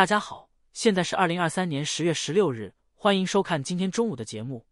大家好，现在是二零二三年十月十六日，欢迎收看今天中午的节目。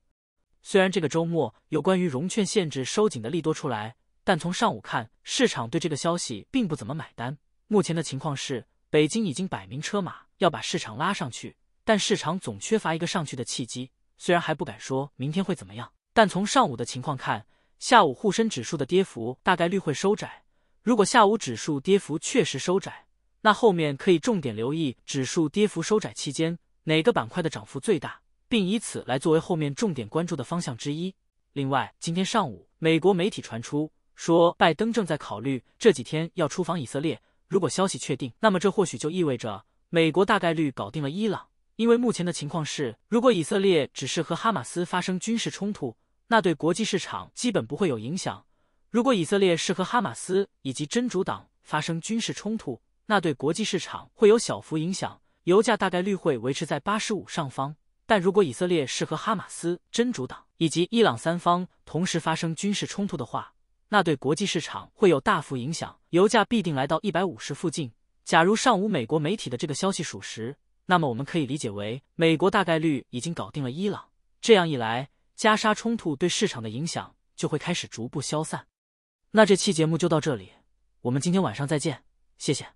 虽然这个周末有关于融券限制收紧的利多出来，但从上午看，市场对这个消息并不怎么买单。目前的情况是，北京已经摆明车马要把市场拉上去，但市场总缺乏一个上去的契机。虽然还不敢说明天会怎么样，但从上午的情况看，下午沪深指数的跌幅大概率会收窄。如果下午指数跌幅确实收窄，那后面可以重点留意指数跌幅收窄期间哪个板块的涨幅最大，并以此来作为后面重点关注的方向之一。另外，今天上午美国媒体传出说拜登正在考虑这几天要出访以色列。如果消息确定，那么这或许就意味着美国大概率搞定了伊朗。因为目前的情况是，如果以色列只是和哈马斯发生军事冲突，那对国际市场基本不会有影响；如果以色列是和哈马斯以及真主党发生军事冲突，那对国际市场会有小幅影响，油价大概率会维持在八十五上方。但如果以色列是和哈马斯、真主党以及伊朗三方同时发生军事冲突的话，那对国际市场会有大幅影响，油价必定来到一百五十附近。假如上午美国媒体的这个消息属实，那么我们可以理解为美国大概率已经搞定了伊朗。这样一来，加沙冲突对市场的影响就会开始逐步消散。那这期节目就到这里，我们今天晚上再见，谢谢。